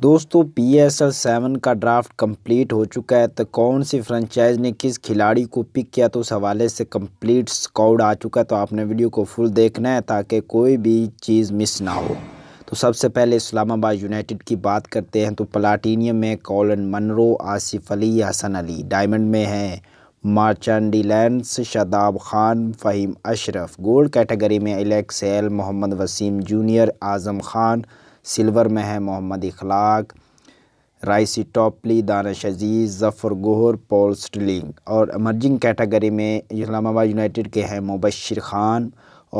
दोस्तों P S L seven का draft complete हो चुका है तो कौन सी फ्रेंचाइज ने किस खिलाड़ी को पिक किया तो उस हवाले से कंप्लीट स्कॉड आ चुका है तो आपने वीडियो को फुल देखना है ताकि कोई भी चीज़ मिस ना हो तो सबसे पहले इस्लामाबाद यूनाइटेड की बात करते हैं तो प्लाटीनियम में Colin Munro Asif Ali Hasan Ali diamond में हैं Marchant de Lange Shadab Khan Faheem Ashraf gold category में Alex Hales Mohammad Wasim junior Azam Khan silver में है Mohammad Akhlaq Reece Topley Danish Aziz Zafar Gohar Paul Stirling और एमर्जिंग कैटेगरी में इस्लामाबाद यूनाइटेड के हैं मुबशर ख़ान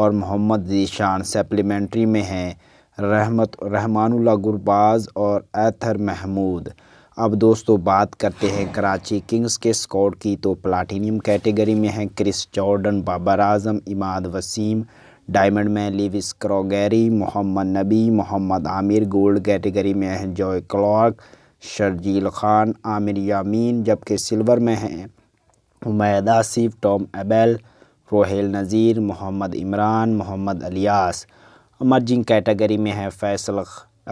और मोहम्मद ऋशान सप्लीमेंट्री में हैं रहमत रहमानुल्ला गुरबाज और एथर महमूद अब दोस्तों बात करते हैं कराची किंग्स के स्कॉड की तो प्लाटिनियम कैटेगरी में हैं Chris Jordan Babar Azam Imad Wasim diamond में Lewis Gregory Mohammad Nabi Mohammad Amir gold category में हैं जॉय क्लॉक शर्जील खान आमिर यामीन जबकि सिल्वर में हैं Umaid Asif Tom Abell Rohail Nazir Mohammad Imran Mohammad Ilyas emerging category में है फैसल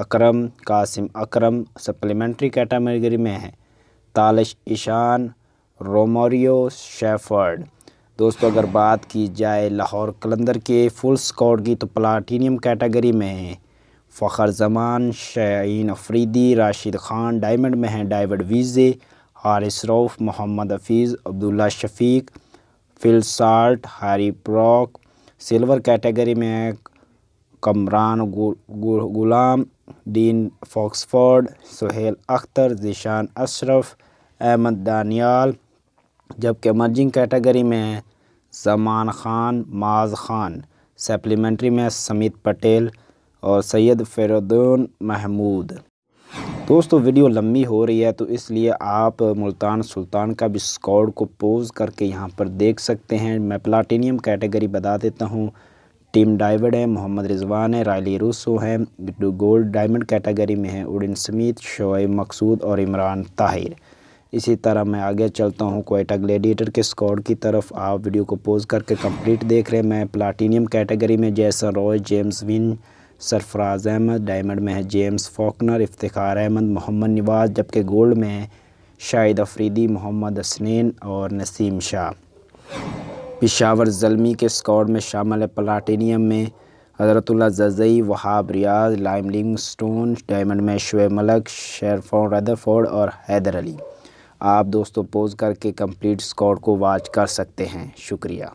अकरम कासिम अकरम सप्लीमेंट्री कैटेगरी में है तालश ईशान रोमोरियो शेफर्ड दोस्तों अगर बात की जाए लाहौर कलंदर के फुल स्कॉट की तो प्लाटीनियम कैटेगरी में फ़खर जमान शैन अफरीदी राशिद खान डायमंड में हैं David Wiese Haris Rauf Mohammad Hafeez Abdullah Shafique Phil Salt Harry Brook silver category में कमरान गुलाम डीन फॉक्सफोर्ड सुहेल अख्तर जिशान अशरफ अहमद दानियाल जबकि मर्जिंग कैटेगरी में जमान ख़ान माज ख़ान सप्लीमेंट्री में समीत पटेल और सैयद फेरोदून महमूद दोस्तों वीडियो लंबी हो रही है तो इसलिए आप मुल्तान सुल्तान का भी स्कॉर्ड को पोज करके यहाँ पर देख सकते हैं मैं प्लाटिनियम कैटेगरी बता देता हूँ टीम डाइवर्ड है मोहम्मद रिजवान है रायली रूसो है गोल्ड डायमंड कैटेगरी में है उडिन समीत शोएब मकसूद और इमरान ताहिर इसी तरह मैं आगे चलता हूँ कोयटा ग्लेडिएटर के स्कॉड की तरफ आप वीडियो को पोज करके कंप्लीट देख रहे हैं मैं प्लाटीनियम कैटेगरी में Jason Roy James Vince Sarfaraz Ahmed diamond में है जेम्स फॉकनर इफ्तार अहमद मोहम्मद नवाज जबकि गोल्ड में है शाहिद अफरीदी मोहम्मद असनैन और नसीम शाह पिशावर जलमी के स्कॉड में शामिल है प्लाटीनियम में Hazratullah Zazai Wahab Riaz Liam Livingstone diamond में शुब मलक शेरफोन रदरफोर्ड और हैदर अली आप दोस्तों पोज करके कंप्लीट स्कोर को वाच कर सकते हैं शुक्रिया